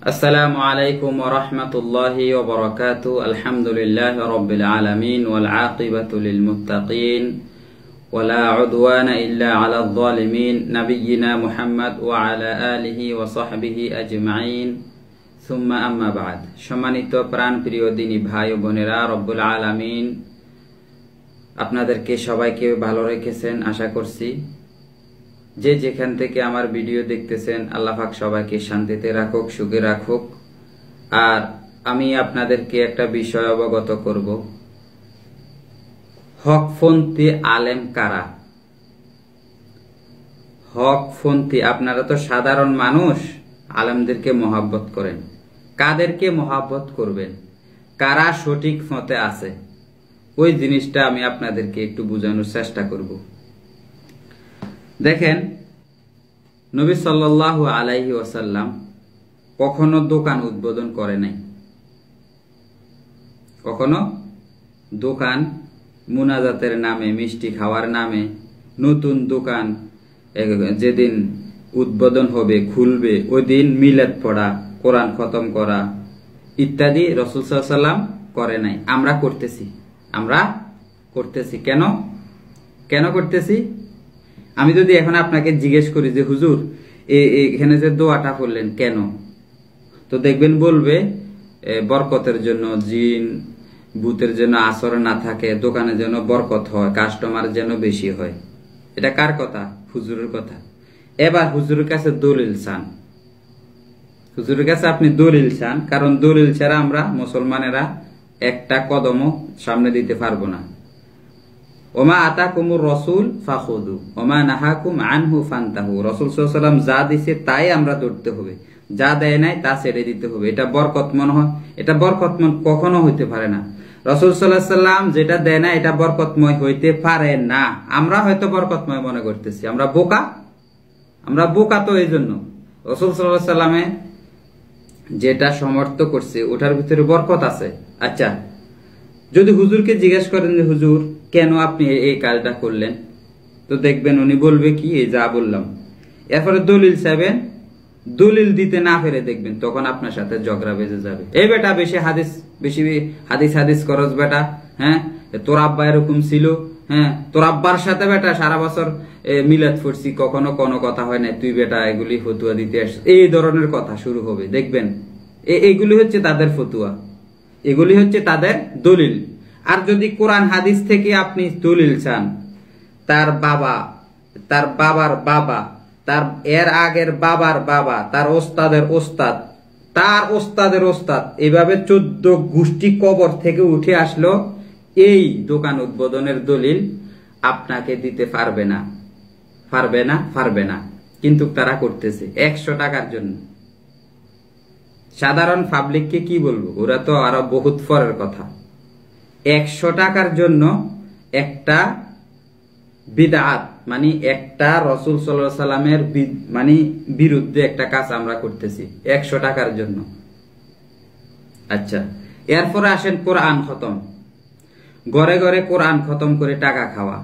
السلام عليكم ورحمة الله وبركاته الحمد لله رب العالمين والعاقبة للمتقين ولا عدوان إلا على الظالمين نبينا محمد وعلى آله وصحبه أجمعين ثم أما بعد সম্মানিত প্রাণ প্রিয় بهايو ভাই رب العالمين রব্বুল আলামিন আপনাদেরকে সবাইকে ভালো রেখেছেন আশা যে যেখান থেকে আমার ভিডিও দেখতেছেন আল্লাহ আল্লাহাক সবাইকে শান্তিতে রাখুক সুখে রাখুক আর আমি আপনাদেরকে একটা বিষয় অবগত করব হকফন্তি আলেম কারা হকফন্তি আপনারা তো সাধারণ মানুষ আলেমদেরকে মহাব্বত করেন কাদেরকে মহাব্বত করবেন কারা সঠিক ফতে আছে ওই জিনিসটা আমি আপনাদেরকে একটু বোঝানোর চেষ্টা করব দেখেন নবী সাল্লাহ আলাইহি ওয়াসাল্লাম কখনো দোকান উদ্বোধন করে নাই কখনো দোকান মুনাজাতের নামে মিষ্টি খাওয়ার নামে নতুন দোকান যেদিন উদ্বোধন হবে খুলবে ওই দিন মিলাদ পড়া কোরআন খতম করা ইত্যাদি রসুল সাল্লাম করে নাই আমরা করতেছি আমরা করতেছি কেন কেন করতেছি আমি যদি এখন আপনাকে জিজ্ঞেস করি যে হুজুর এখানে যে দোয়াটা করলেন কেন তো দেখবেন বলবে বরকতের জন্য জিন বুথের জন্য আসর না থাকে দোকানে যেন বরকত হয় কাস্টমার যেন বেশি হয় এটা কার কথা হুজুরের কথা এবার হুজুরের কাছে দলিল চান হুজুরের কাছে আপনি দলিল চান কারণ দলিল ছাড়া আমরা মুসলমানেরা একটা কদমও সামনে দিতে পারবো না ওমা আতা কুমুর রসুল ফাহুদু ওমা নাহাকুম আনহু ফান্তাহু রসুল সাল্লাম যা দিছে তাই আমরা ধরতে হবে যা দেয় নাই তা ছেড়ে দিতে হবে এটা বরকতমন হয় এটা বরকতমন কখনো হইতে পারে না রসুল সাল্লাহ সাল্লাম যেটা দেয় না এটা বরকতময় হইতে পারে না আমরা হয়তো বরকতময় মনে করতেছি আমরা বোকা আমরা বোকা তো এই জন্য রসুল সাল্লাহ সাল্লামে যেটা সমর্থ করছে ওটার ভিতরে বরকত আছে আচ্ছা যদি হুজুরকে জিজ্ঞেস করেন যে হুজুর কেন আপনি এই কাজটা করলেন তো দেখবেন উনি বলবে কি এই যা বললাম এরপরে দলিল চাইবেন দলিল দিতে না পেরে দেখবেন তখন আপনার সাথে ঝগড়া বেজে যাবে এই বেটা বেশি হাদিস বেশি হাদিস হাদিস করস বেটা হ্যাঁ তোর আব্বা এরকম ছিল হ্যাঁ তোর আব্বার সাথে বেটা সারা বছর মিলাদ ফুটছি কখনো কোনো কথা হয় না তুই বেটা এগুলি ফতুয়া দিতে আস এই ধরনের কথা শুরু হবে দেখবেন এগুলি হচ্ছে তাদের ফতুয়া এগুলি হচ্ছে তাদের দলিল আর যদি কোরআন হাদিস থেকে আপনি দলিল চান তার বাবা তার বাবার বাবা তার এর আগের বাবার বাবা তার ওস্তাদের ওস্তাদ তার ওস্তাদের ওস্তাদ এভাবে চোদ্দ গোষ্ঠী কবর থেকে উঠে আসলো এই দোকান উদ্বোধনের দলিল আপনাকে দিতে পারবে না পারবে না পারবে না কিন্তু তারা করতেছে একশো টাকার জন্য সাধারণ পাবলিককে কি বলবো ওরা তো আরো বহুত ফরের কথা একশো টাকার জন্য একটা বিদাত মানে একটা রসুল সাল্লা সাল্লামের মানে বিরুদ্ধে একটা কাজ আমরা করতেছি একশো টাকার জন্য আচ্ছা এরপরে আসেন কোরআন খতম ঘরে ঘরে কোরআন খতম করে টাকা খাওয়া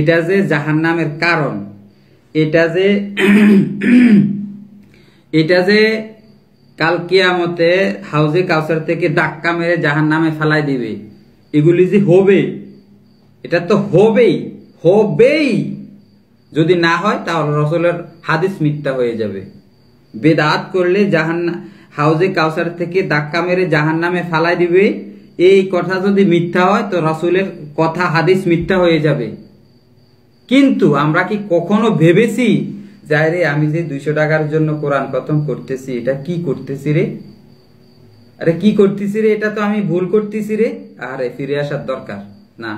এটা যে জাহান নামের কারণ এটা যে এটা যে কাল কিয়ামতে হাউজে কাউসার থেকে ধাক্কা মেরে জাহান নামে ফেলাই দিবে এগুলি যে হবে এটা তো হবেই হবেই যদি না হয় তাহলে রসলের হাদিস মিথ্যা হয়ে যাবে বেদাত করলে জাহান হাউজে কাউসার থেকে ধাক্কা মেরে জাহান নামে ফালাই দিবে এই কথা যদি মিথ্যা হয় তো রসুলের কথা হাদিস মিথ্যা হয়ে যাবে কিন্তু আমরা কি কখনো ভেবেছি যাই রে আমি যে দুইশো টাকার জন্য কোরআন কথম করতেছি এটা কি করতেছি রে আরে কি করতেছি রে এটা তো আমি ভুল করতেছি রে আরে ফিরে আসার দরকার না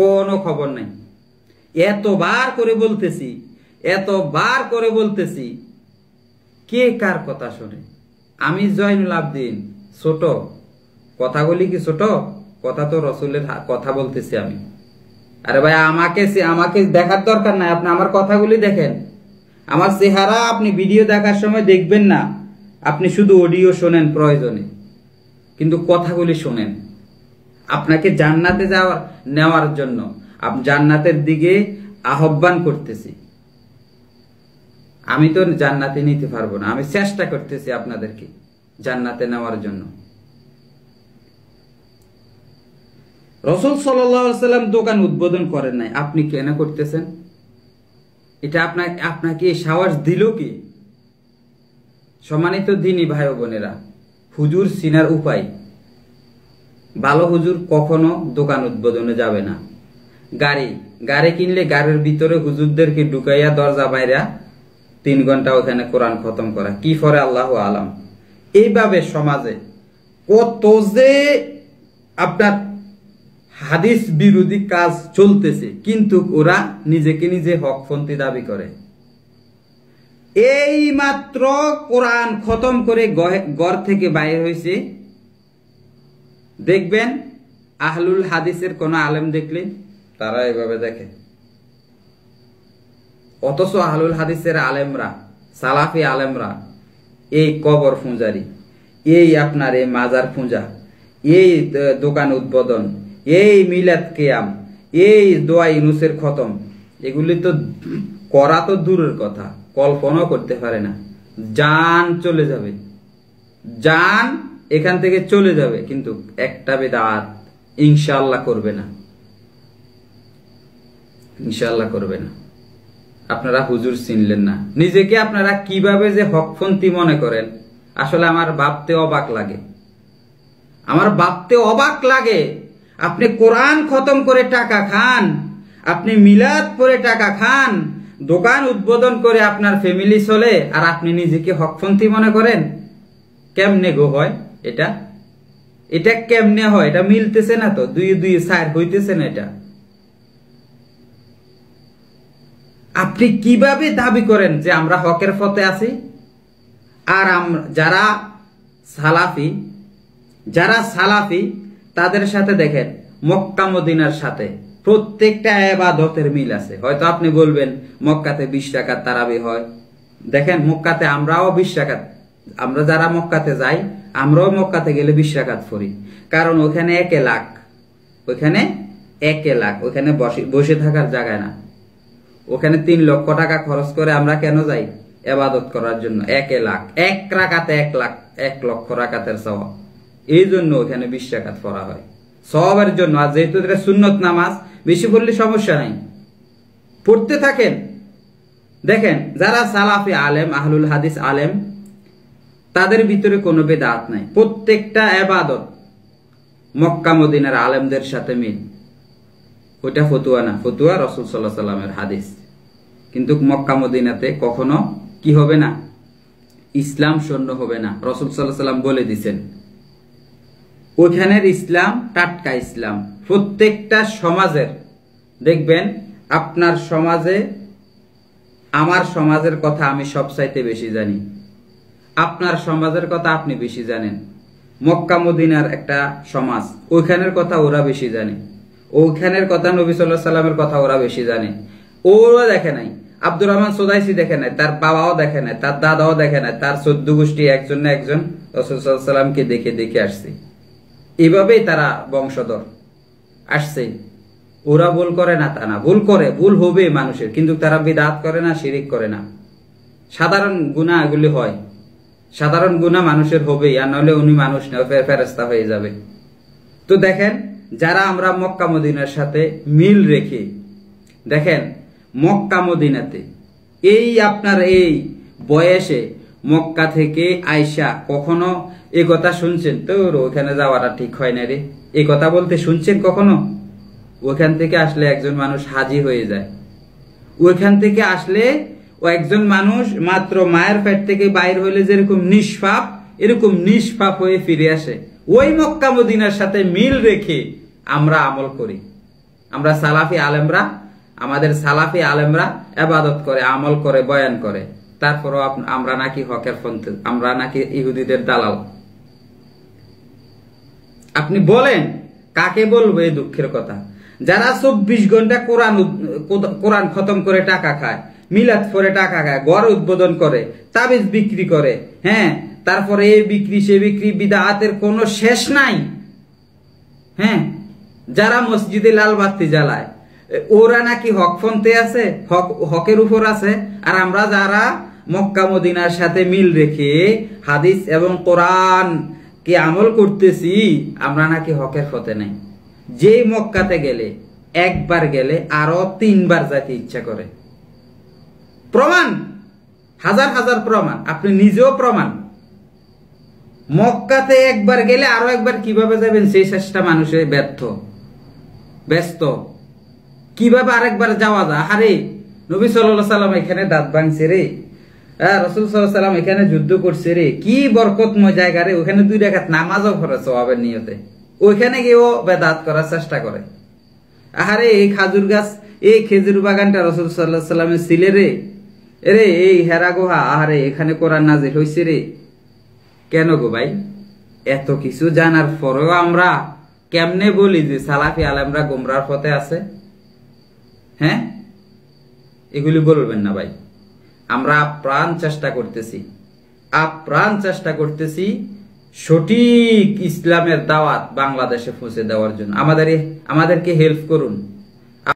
কোনো খবর নাই এতবার করে বলতেছি এতবার করে বলতেছি কে কার কথা শোনে আমি জয়নুল আবদিন ছোট কথাগুলি কি ছোট কথা তো রসুলের কথা বলতেছি আমি আরে ভাই আমাকে আমাকে দেখার দরকার নাই আপনি আমার কথাগুলি দেখেন আমার চেহারা আপনি ভিডিও দেখার সময় দেখবেন না আপনি শুধু অডিও শোনেন প্রয়োজনে কিন্তু কথাগুলি শোনেন আপনাকে জান্নাতে যাওয়ার নেওয়ার জন্য জান্নাতের দিকে আহ্বান করতেছি আমি তো জান্নাতে নিতে পারবো না আমি চেষ্টা করতেছি আপনাদেরকে জান্নাতে নেওয়ার জন্য রসুল সাল্লাম দোকান উদ্বোধন করেন নাই আপনি কেন করতেছেন এটা আপনাকে আপনাকে সাহস দিল কি সম্মানিত দিনই ভাই বোনেরা হুজুর সিনার উপায় ভালো হুজুর কখনো দোকান উদ্বোধনে যাবে না গাড়ি গাড়ি কিনলে গাড়ির ভিতরে হুজুরদেরকে ঢুকাইয়া দরজা বাইরা তিন ঘন্টা ওখানে কোরআন খতম করা কি ফরে আল্লাহ আলাম এইভাবে সমাজে কত যে আপনার হাদিস বিরোধী কাজ চলতেছে কিন্তু ওরা নিজেকে নিজে ফন্তি দাবি করে এই মাত্র কোরআন খতম করে গড় থেকে বাইর হয়েছে দেখবেন আহলুল হাদিসের কোন আলেম দেখলে তারা এভাবে দেখে অথচ আহলুল হাদিসের আলেমরা সালাফি আলেমরা এই কবর ফুঁজারি এই আপনার এই মাজার ফুঁজা এই দোকান উদ্বোধন এই মিলাদ কেয়াম এই দোয়া ইনুসের খতম এগুলি তো করা তো দূরের কথা কল্পনাও করতে পারে না যান চলে যাবে যান এখান থেকে চলে যাবে কিন্তু একটা বেদাত ইনশাল্লাহ করবে না ইনশাল্লাহ করবে না আপনারা হুজুর চিনলেন না নিজেকে আপনারা কিভাবে যে হকফন্তি মনে করেন আসলে আমার বাপতে অবাক লাগে আমার বাপতে অবাক লাগে আপনি কোরআন খতম করে টাকা খান আপনি মিলাদ পরে টাকা খান দোকান উদ্বোধন করে আপনার ফ্যামিলি চলে আর আপনি নিজেকে হকপন্থী মনে করেন কেমনে গো হয় এটা এটা কেমনে হয় এটা মিলতেছে না তো দুই দুই সাইড হইতেছে না এটা আপনি কিভাবে দাবি করেন যে আমরা হকের পথে আছি আর যারা সালাফি যারা সালাফি তাদের সাথে দেখেন মক্কা সাথে প্রত্যেকটা আবাদতের মিল আছে হয়তো আপনি বলবেন মক্কাতে বিশ টাকার তারাবি হয় দেখেন মক্কাতে আমরাও বিশ টাকাত আমরা যারা মক্কাতে যাই আমরাও মক্কাতে গেলে বিশ টাকাত ফরি কারণ ওখানে একে লাখ ওখানে একে লাখ ওখানে বসে থাকার জায়গায় না ওখানে তিন লক্ষ টাকা খরচ করে আমরা কেন যাই এবাদত করার জন্য একে লাখ এক রাকাতে এক লাখ এক লক্ষ রাকাতের সওয়াব এই জন্য ওখানে বিশ টাকাত পড়া হয় সবের জন্য আর যেহেতু এটা সুন্নত নামাজ বেশি পড়লে সমস্যা নাই পড়তে থাকেন দেখেন যারা সালাফি আলেম আহলুল হাদিস আলেম তাদের ভিতরে কোনো বেদাত নাই প্রত্যেকটা আবাদত মক্কা মদিনার আলেমদের সাথে মিল ওইটা ফতুয়া না ফতুয়া রসুল সাল্লাহ সাল্লামের হাদিস কিন্তু মক্কা মদিনাতে কখনো কি হবে না ইসলাম শূন্য হবে না রসুল সাল্লাহ সাল্লাম বলে দিছেন ওইখানের ইসলাম টাটকা ইসলাম প্রত্যেকটা সমাজের দেখবেন আপনার সমাজে আমার সমাজের কথা আমি চাইতে বেশি জানি আপনার সমাজের কথা আপনি বেশি জানেন মক্কা মদিনার একটা সমাজ ওইখানের কথা ওরা বেশি জানে ওইখানের কথা নবী সাল্লাহ সাল্লামের কথা ওরা বেশি জানে ওরা দেখে নাই আব্দুর রহমান সোদাইসি দেখে নাই তার বাবাও দেখে নাই তার দাদাও দেখে নাই তার চোদ্দ গোষ্ঠী একজন না একজন রসুল সাল্লামকে দেখে দেখে আসছে এভাবেই তারা বংশধর আসছে ওরা ভুল করে না তা না ভুল করে ভুল হবে মানুষের কিন্তু তারা বিদাত করে না শিরিক করে না সাধারণ গুণা এগুলি হয় সাধারণ গুণা মানুষের হবে আর নাহলে উনি মানুষ না ফেরস্তা হয়ে যাবে তো দেখেন যারা আমরা মক্কা মদিনার সাথে মিল রেখে দেখেন মক্কা মদিনাতে এই আপনার এই বয়সে মক্কা থেকে আয়সা কখনো এ কথা শুনছেন তো ওখানে যাওয়াটা ঠিক হয় না রে এ কথা বলতে শুনছেন কখনো ওখান থেকে আসলে একজন মানুষ হাজি হয়ে যায় ওইখান থেকে আসলে ও একজন মানুষ মাত্র মায়ের পেট থেকে বাইর হইলে যেরকম নিষ্পাপ এরকম নিষ্পাপ হয়ে ফিরে আসে ওই মক্কা মদিনার সাথে মিল রেখে আমরা আমল করি আমরা সালাফি আলেমরা আমাদের সালাফি আলেমরা এবাদত করে আমল করে বয়ান করে তারপরও আমরা নাকি হকের ফোন আমরা নাকি ইহুদিদের দালাল আপনি বলেন কাকে বলবো এই দুঃখের কথা যারা চব্বিশ ঘন্টা কোরআন কোরআন খতম করে টাকা খায় মিলাদ পরে টাকা খায় গড় উদ্বোধন করে তাবিজ বিক্রি করে হ্যাঁ তারপরে এ বিক্রি সে বিক্রি বিদাহাতের কোনো শেষ নাই হ্যাঁ যারা মসজিদে লাল বাতি জ্বালায় ওরা নাকি হক ফোনতে আছে হক হকের উপর আছে আর আমরা যারা মক্কা মদিনার সাথে মিল রেখে হাদিস এবং কোরআন কি আমল করতেছি আমরা নাকি হকের পথে নাই যে মক্কাতে গেলে একবার গেলে আরো তিনবার যাইতে ইচ্ছা করে প্রমাণ হাজার হাজার প্রমাণ আপনি নিজেও প্রমাণ মক্কাতে একবার গেলে আরো একবার কিভাবে যাবেন সেই শেষটা মানুষের ব্যর্থ ব্যস্ত কিভাবে আরেকবার যাওয়া যায় আরে নবী সাল্লাম এখানে দাঁত ভাঙছে রে হ্যাঁ রসুল সাল্লাম এখানে যুদ্ধ করছে রে কি বরকতময় জায়গা রে ওখানে দুই রেখাত নামাজও খরচ হবের নিয়তে ওইখানে গিয়েও বেদাত করার চেষ্টা করে আহারে এই খাজুর গাছ এই খেজুর বাগানটা রসুল সাল্লাহ সাল্লামের ছিলে রে এরে এই হেরা গোহা আহারে এখানে করার নাজির হয়েছে রে কেন গো ভাই এত কিছু জানার পরেও আমরা কেমনে বলি যে সালাফি আলামরা গোমরার পথে আছে হ্যাঁ এগুলি বলবেন না ভাই আমরা প্রাণ চেষ্টা করতেছি আপ্রাণ চেষ্টা করতেছি সঠিক ইসলামের দাওয়াত বাংলাদেশে পৌঁছে দেওয়ার জন্য আমাদের আমাদেরকে হেল্প করুন